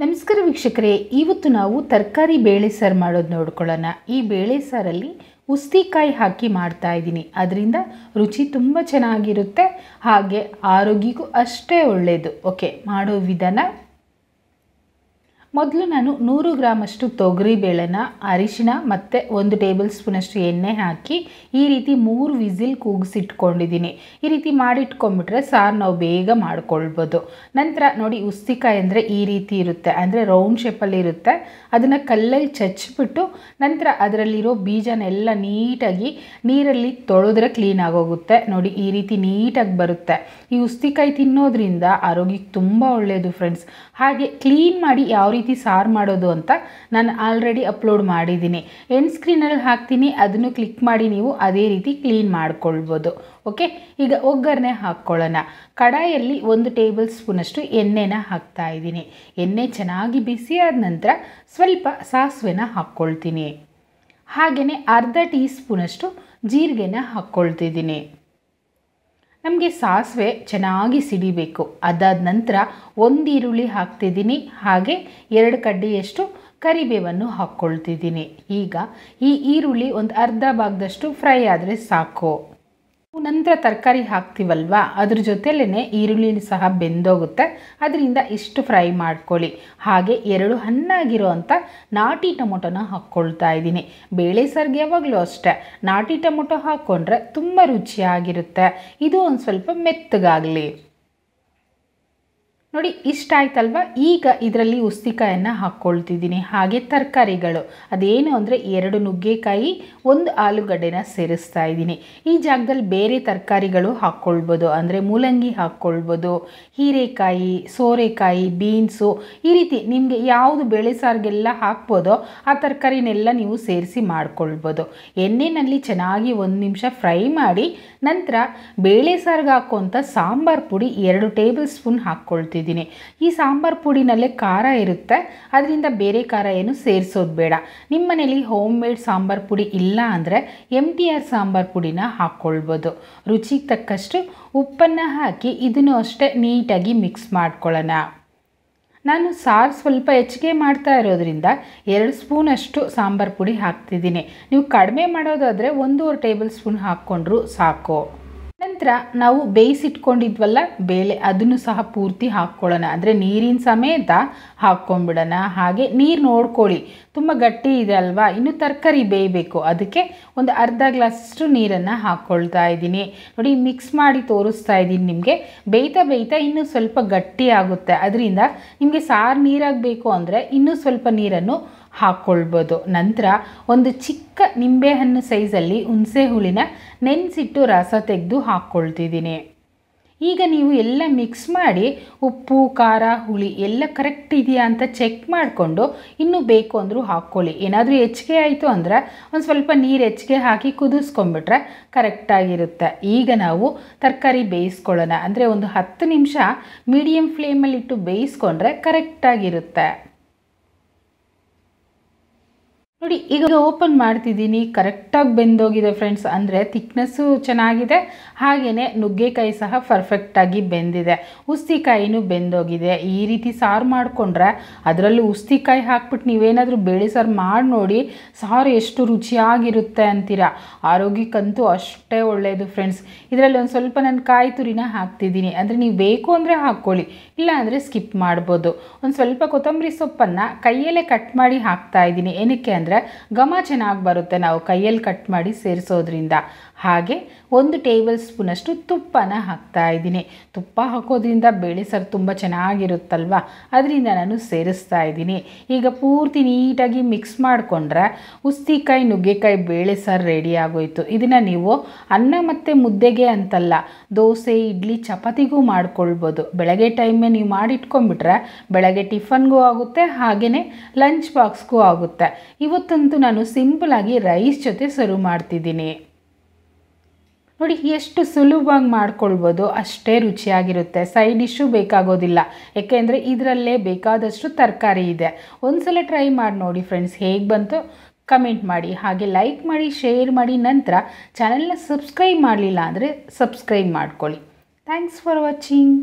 ನಮಸ್ಕಾರ ವೀಕ್ಷಕರೇ ಇವತ್ತು ನಾವು ತರಕಾರಿ ಬೇಳೆ ಸಾರು ಮಾಡೋದು ನೋಡ್ಕೊಳ್ಳೋಣ ಈ ಬೇಳೆ ಸಾರಲ್ಲಿ ಉಸ್ತಿಕಾಯಿ ಹಾಕಿ ಮಾಡ್ತಾ ಇದ್ದೀನಿ ಅದರಿಂದ ರುಚಿ ತುಂಬ ಚೆನ್ನಾಗಿರುತ್ತೆ ಹಾಗೆ ಆರೋಗ್ಯಕ್ಕೂ ಅಷ್ಟೇ ಒಳ್ಳೆಯದು ಓಕೆ ಮಾಡೋ ವಿಧಾನ ಮೊದಲು ನಾನು ನೂರು ಗ್ರಾಮಷ್ಟು ತೊಗರಿಬೇಳೆನ ಅರಿಶಿನ ಮತ್ತು ಒಂದು ಟೇಬಲ್ ಸ್ಪೂನಷ್ಟು ಎಣ್ಣೆ ಹಾಕಿ ಈ ರೀತಿ ಮೂರು ವಿಸಿಲ್ ಕೂಗಿಸಿಟ್ಕೊಂಡಿದ್ದೀನಿ ಈ ರೀತಿ ಮಾಡಿಟ್ಕೊಂಡ್ಬಿಟ್ರೆ ಸಾರು ನಾವು ಬೇಗ ಮಾಡ್ಕೊಳ್ಬೋದು ನಂತರ ನೋಡಿ ಉಸ್ತಿಕಾಯಿ ಅಂದರೆ ಈ ರೀತಿ ಇರುತ್ತೆ ಅಂದರೆ ರೌಂಡ್ ಶೇಪಲ್ಲಿ ಇರುತ್ತೆ ಅದನ್ನು ಕಲ್ಲಲ್ಲಿ ಚಚ್ಚಿಬಿಟ್ಟು ನಂತರ ಅದರಲ್ಲಿರೋ ಬೀಜನೆಲ್ಲ ನೀಟಾಗಿ ನೀರಲ್ಲಿ ತೊಳೆದ್ರೆ ಕ್ಲೀನ್ ಆಗೋಗುತ್ತೆ ನೋಡಿ ಈ ರೀತಿ ನೀಟಾಗಿ ಬರುತ್ತೆ ಈ ಉಸ್ತಿಕಾಯಿ ತಿನ್ನೋದ್ರಿಂದ ಆರೋಗ್ಯಕ್ಕೆ ತುಂಬ ಒಳ್ಳೆಯದು ಫ್ರೆಂಡ್ಸ್ ಹಾಗೆ ಕ್ಲೀನ್ ಮಾಡಿ ಯಾವ ರೀತಿ ರೀತಿ ಸಾರು ಮಾಡೋದು ಅಂತ ನಾನು ಆಲ್ರೆಡಿ ಅಪ್ಲೋಡ್ ಮಾಡಿದ್ದೀನಿ ಎಂಡ್ ಸ್ಕ್ರೀನಲ್ಲಿ ಹಾಕ್ತೀನಿ ಅದನ್ನು ಕ್ಲಿಕ್ ಮಾಡಿ ನೀವು ಅದೇ ರೀತಿ ಕ್ಲೀನ್ ಮಾಡ್ಕೊಳ್ಬೋದು ಓಕೆ ಈಗ ಒಗ್ಗರಣೆ ಹಾಕ್ಕೊಳ್ಳೋಣ ಕಡಾಯಲ್ಲಿ ಒಂದು ಟೇಬಲ್ ಸ್ಪೂನಷ್ಟು ಎಣ್ಣೆನ ಹಾಕ್ತಾ ಇದ್ದೀನಿ ಎಣ್ಣೆ ಚೆನ್ನಾಗಿ ಬಿಸಿಯಾದ ನಂತರ ಸ್ವಲ್ಪ ಸಾಸಿವೆನ ಹಾಕ್ಕೊಳ್ತೀನಿ ಹಾಗೆಯೇ ಅರ್ಧ ಟೀ ಸ್ಪೂನಷ್ಟು ಜೀರಿಗೆನ ಹಾಕ್ಕೊಳ್ತಿದ್ದೀನಿ ನಮಗೆ ಸಾಸಿವೆ ಚೆನ್ನಾಗಿ ಸಿಡಿಬೇಕು ಅದಾದ ನಂತರ ಒಂದು ಈರುಳ್ಳಿ ಹಾಕ್ತಿದ್ದೀನಿ ಹಾಗೆ ಎರಡು ಕಡ್ಡಿಯಷ್ಟು ಕರಿಬೇವನ್ನು ಹಾಕ್ಕೊಳ್ತಿದ್ದೀನಿ ಈಗ ಈ ಈರುಳ್ಳಿ ಒಂದು ಅರ್ಧ ಭಾಗದಷ್ಟು ಫ್ರೈ ಆದರೆ ಸಾಕು ನಂತರ ತರಕಾರಿ ಹಾಕ್ತೀವಲ್ವ ಅದ್ರ ಜೊತೆಲೇ ಈರುಳ್ಳಿ ಸಹ ಬೆಂದೋಗುತ್ತೆ ಅದರಿಂದ ಇಷ್ಟು ಫ್ರೈ ಮಾಡ್ಕೊಳ್ಳಿ ಹಾಗೆ ಎರಡು ಹಣ್ಣಾಗಿರೋ ನಾಟಿ ಟೊಮೊಟೊನ ಹಾಕ್ಕೊಳ್ತಾ ಇದ್ದೀನಿ ಬೇಳೆ ಸರ್ಗೆ ಯಾವಾಗಲೂ ಅಷ್ಟೇ ನಾಟಿ ಟೊಮೊಟೊ ಹಾಕ್ಕೊಂಡ್ರೆ ತುಂಬ ರುಚಿಯಾಗಿರುತ್ತೆ ಇದು ಒಂದು ಸ್ವಲ್ಪ ಮೆತ್ತಗಾಗಲಿ ನೋಡಿ ಇಷ್ಟ ಈಗ ಇದರಲ್ಲಿ ಉಸ್ತಿಕಾಯನ್ನು ಹಾಕ್ಕೊಳ್ತಿದ್ದೀನಿ ಹಾಗೆ ತರಕಾರಿಗಳು ಅದೇನು ಅಂದರೆ ಎರಡು ನುಗ್ಗೆಕಾಯಿ ಒಂದು ಆಲೂಗಡ್ಡೆನ ಸೇರಿಸ್ತಾ ಇದ್ದೀನಿ ಈ ಜಾಗದಲ್ಲಿ ಬೇರೆ ತರಕಾರಿಗಳು ಹಾಕ್ಕೊಳ್ಬೋದು ಅಂದರೆ ಮೂಲಂಗಿ ಹಾಕ್ಕೊಳ್ಬೋದು ಹೀರೆಕಾಯಿ ಸೋರೆಕಾಯಿ ಬೀನ್ಸು ಈ ರೀತಿ ನಿಮಗೆ ಯಾವುದು ಬೇಳೆ ಸಾರಿಗೆಲ್ಲ ಹಾಕ್ಬೋದೋ ಆ ತರಕಾರಿನೆಲ್ಲ ನೀವು ಸೇರಿಸಿ ಮಾಡ್ಕೊಳ್ಬೋದು ಎಣ್ಣೆಯಲ್ಲಿ ಚೆನ್ನಾಗಿ ಒಂದು ನಿಮಿಷ ಫ್ರೈ ಮಾಡಿ ನಂತರ ಬೇಳೆ ಸಾರಿಗೆ ಹಾಕುವಂಥ ಸಾಂಬಾರು ಪುಡಿ ಎರಡು ಟೇಬಲ್ ಸ್ಪೂನ್ ಹಾಕ್ಕೊಳ್ತೀವಿ ಹಾಕ್ಕೊಂಡಿದ್ದೀನಿ ಈ ಸಾಂಬಾರು ಪುಡಿನಲ್ಲೇ ಖಾರ ಇರುತ್ತೆ ಅದರಿಂದ ಬೇರೆ ಖಾರ ಏನು ಸೇರಿಸೋದು ಬೇಡ ನಿಮ್ಮ ಮನೇಲಿ ಹೋಮ್ ಮೇಡ್ ಸಾಂಬಾರು ಪುಡಿ ಇಲ್ಲ ಅಂದರೆ ಎಮ್ ಟಿ ಆರ್ ಸಾಂಬಾರು ಪುಡಿನ ಹಾಕ್ಕೊಳ್ಬೋದು ರುಚಿಗೆ ತಕ್ಕಷ್ಟು ಉಪ್ಪನ್ನು ಹಾಕಿ ಇದನ್ನು ಅಷ್ಟೇ ನೀಟಾಗಿ ಮಿಕ್ಸ್ ಮಾಡ್ಕೊಳ್ಳೋಣ ನಾನು ಸಾರು ಸ್ವಲ್ಪ ಹೆಚ್ಚಿಗೆ ಮಾಡ್ತಾ ಇರೋದ್ರಿಂದ ಎರಡು ಸ್ಪೂನಷ್ಟು ಸಾಂಬಾರು ಪುಡಿ ಹಾಕ್ತಿದ್ದೀನಿ ನೀವು ಕಡಿಮೆ ಮಾಡೋದಾದರೆ ಒಂದೂವರೆ ಟೇಬಲ್ ಸ್ಪೂನ್ ಹಾಕ್ಕೊಂಡ್ರೂ ಸಾಕು ನಂತರ ನಾವು ಬೇಯಿಸಿಟ್ಕೊಂಡಿದ್ವಲ್ಲ ಬೇಳೆ ಅದನ್ನು ಸಹ ಪೂರ್ತಿ ಹಾಕ್ಕೊಳ್ಳೋಣ ಅಂದರೆ ನೀರಿನ ಸಮೇತ ಹಾಕ್ಕೊಂಡ್ಬಿಡೋಣ ಹಾಗೆ ನೀರು ನೋಡ್ಕೊಳ್ಳಿ ತುಂಬ ಗಟ್ಟಿ ಇದೆ ಅಲ್ವಾ ಇನ್ನು ತರಕಾರಿ ಬೇಯಬೇಕು ಅದಕ್ಕೆ ಒಂದು ಅರ್ಧ ಗ್ಲಾಸಷ್ಟು ನೀರನ್ನು ಹಾಕ್ಕೊಳ್ತಾ ಇದ್ದೀನಿ ನೋಡಿ ಮಿಕ್ಸ್ ಮಾಡಿ ತೋರಿಸ್ತಾ ಇದ್ದೀನಿ ನಿಮಗೆ ಬೇಯ್ತಾ ಬೇಯ್ತಾ ಇನ್ನೂ ಸ್ವಲ್ಪ ಗಟ್ಟಿ ಆಗುತ್ತೆ ಅದರಿಂದ ನಿಮಗೆ ಸಾರು ನೀರಾಗಬೇಕು ಅಂದರೆ ಇನ್ನೂ ಸ್ವಲ್ಪ ನೀರನ್ನು ಹಾಕ್ಕೊಳ್ಬೋದು ನಂತರ ಒಂದು ಚಿಕ್ಕ ನಿಂಬೆಹಣ್ಣು ಸೈಜಲ್ಲಿ ಹುಣಸೆ ಹುಳಿನ ನೆನೆಸಿಟ್ಟು ರಸ ತೆಗೆದು ಹಾಕ್ಕೊಳ್ತಿದ್ದೀನಿ ಈಗ ನೀವು ಎಲ್ಲ ಮಿಕ್ಸ್ ಮಾಡಿ ಉಪ್ಪು ಖಾರ ಹುಳಿ ಎಲ್ಲ ಕರೆಕ್ಟ್ ಇದೆಯಾ ಅಂತ ಚೆಕ್ ಮಾಡಿಕೊಂಡು ಇನ್ನೂ ಬೇಕು ಅಂದರೂ ಹಾಕ್ಕೊಳ್ಳಿ ಏನಾದರೂ ಹೆಚ್ಚಿಗೆ ಆಯಿತು ಅಂದರೆ ಒಂದು ಸ್ವಲ್ಪ ನೀರು ಹೆಚ್ಚಿಗೆ ಹಾಕಿ ಕುದಿಸ್ಕೊಂಬಿಟ್ರೆ ಕರೆಕ್ಟಾಗಿರುತ್ತೆ ಈಗ ನಾವು ತರಕಾರಿ ಬೇಯಿಸ್ಕೊಳ್ಳೋಣ ಅಂದರೆ ಒಂದು ಹತ್ತು ನಿಮಿಷ ಮೀಡಿಯಮ್ ಫ್ಲೇಮಲ್ಲಿಟ್ಟು ಬೇಯಿಸ್ಕೊಂಡ್ರೆ ಕರೆಕ್ಟಾಗಿರುತ್ತೆ ನೋಡಿ ಈಗ ಓಪನ್ ಮಾಡ್ತಿದ್ದೀನಿ ಕರೆಕ್ಟಾಗಿ ಬೆಂದೋಗಿದೆ ಫ್ರೆಂಡ್ಸ್ ಅಂದರೆ ತಿಕ್ನೆಸ್ಸು ಚೆನ್ನಾಗಿದೆ ಹಾಗೆಯೇ ನುಗ್ಗೆಕಾಯಿ ಸಹ ಪರ್ಫೆಕ್ಟಾಗಿ ಬೆಂದಿದೆ ಉಸ್ತಿಕಾಯಿನೂ ಬೆಂದೋಗಿದೆ ಈ ರೀತಿ ಸಾರು ಮಾಡಿಕೊಂಡ್ರೆ ಅದರಲ್ಲೂ ಉಸ್ತಿಕಾಯಿ ಹಾಕ್ಬಿಟ್ಟು ನೀವೇನಾದರೂ ಬೇಳೆ ಸಾರು ಮಾಡಿ ನೋಡಿ ಸಾರು ಎಷ್ಟು ರುಚಿಯಾಗಿರುತ್ತೆ ಅಂತೀರಾ ಆರೋಗ್ಯಕ್ಕಂತೂ ಅಷ್ಟೇ ಒಳ್ಳೆಯದು ಫ್ರೆಂಡ್ಸ್ ಇದರಲ್ಲಿ ಒಂದು ಸ್ವಲ್ಪ ನಾನು ಕಾಯಿ ತುರಿನ ಹಾಕ್ತಿದ್ದೀನಿ ಅಂದರೆ ನೀವು ಬೇಕು ಅಂದರೆ ಹಾಕ್ಕೊಳ್ಳಿ ಇಲ್ಲ ಅಂದರೆ ಸ್ಕಿಪ್ ಮಾಡ್ಬೋದು ಒಂದು ಸ್ವಲ್ಪ ಕೊತ್ತಂಬರಿ ಸೊಪ್ಪನ್ನು ಕೈಯಲ್ಲೇ ಕಟ್ ಮಾಡಿ ಹಾಕ್ತಾ ಇದ್ದೀನಿ ಏನಕ್ಕೆ ಅಂದರೆ ಅಂದರೆ ಘಮ ಚೆನ್ನಾಗಿ ಬರುತ್ತೆ ನಾವು ಕೈಯಲ್ಲಿ ಕಟ್ ಮಾಡಿ ಸೇರಿಸೋದ್ರಿಂದ ಹಾಗೆ ಒಂದು ಟೇಬಲ್ ಸ್ಪೂನಷ್ಟು ತುಪ್ಪನ ಹಾಕ್ತಾ ಇದ್ದೀನಿ ತುಪ್ಪ ಹಾಕೋದ್ರಿಂದ ಬೇಳೆ ಸಾರು ತುಂಬ ಚೆನ್ನಾಗಿರುತ್ತಲ್ವ ಅದರಿಂದ ನಾನು ಸೇರಿಸ್ತಾ ಇದ್ದೀನಿ ಈಗ ಪೂರ್ತಿ ನೀಟಾಗಿ ಮಿಕ್ಸ್ ಮಾಡಿಕೊಂಡ್ರೆ ಉಸ್ತಿಕಾಯಿ ನುಗ್ಗೆಕಾಯಿ ಬೇಳೆ ಸಾರು ರೆಡಿ ಆಗೋಯ್ತು ಇದನ್ನು ನೀವು ಅನ್ನ ಮತ್ತು ಮುದ್ದೆಗೆ ಅಂತಲ್ಲ ದೋಸೆ ಇಡ್ಲಿ ಚಪಾತಿಗೂ ಮಾಡ್ಕೊಳ್ಬೋದು ಬೆಳಗ್ಗೆ ಟೈಮೇ ನೀವು ಮಾಡಿಟ್ಕೊಂಡ್ಬಿಟ್ರೆ ಬೆಳಗ್ಗೆ ಟಿಫನ್ಗೂ ಆಗುತ್ತೆ ಹಾಗೆಯೇ ಲಂಚ್ ಬಾಕ್ಸ್ಗೂ ಆಗುತ್ತೆ ಇವು ಇವತ್ತಂತೂ ನಾನು ಸಿಂಪಲಾಗಿ ರೈಸ್ ಜೊತೆ ಸರ್ವ್ ಮಾಡ್ತಿದ್ದೀನಿ ನೋಡಿ ಎಷ್ಟು ಸುಲಭವಾಗಿ ಮಾಡ್ಕೊಳ್ಬೋದು ಅಷ್ಟೇ ರುಚಿಯಾಗಿರುತ್ತೆ ಸೈಡ್ ಡಿಶ್ಶು ಬೇಕಾಗೋದಿಲ್ಲ ಯಾಕೆಂದರೆ ಇದರಲ್ಲೇ ಬೇಕಾದಷ್ಟು ತರಕಾರಿ ಇದೆ ಒಂದು ಸಲ ಟ್ರೈ ಮಾಡಿ ನೋಡಿ ಫ್ರೆಂಡ್ಸ್ ಹೇಗೆ ಬಂತು ಕಮೆಂಟ್ ಮಾಡಿ ಹಾಗೆ ಲೈಕ್ ಮಾಡಿ ಶೇರ್ ಮಾಡಿ ನಂತರ ಚಾನಲ್ನ ಸಬ್ಸ್ಕ್ರೈಬ್ ಮಾಡಲಿಲ್ಲ ಅಂದರೆ ಸಬ್ಸ್ಕ್ರೈಬ್ ಮಾಡ್ಕೊಳ್ಳಿ ಥ್ಯಾಂಕ್ಸ್ ಫಾರ್ ವಾಚಿಂಗ್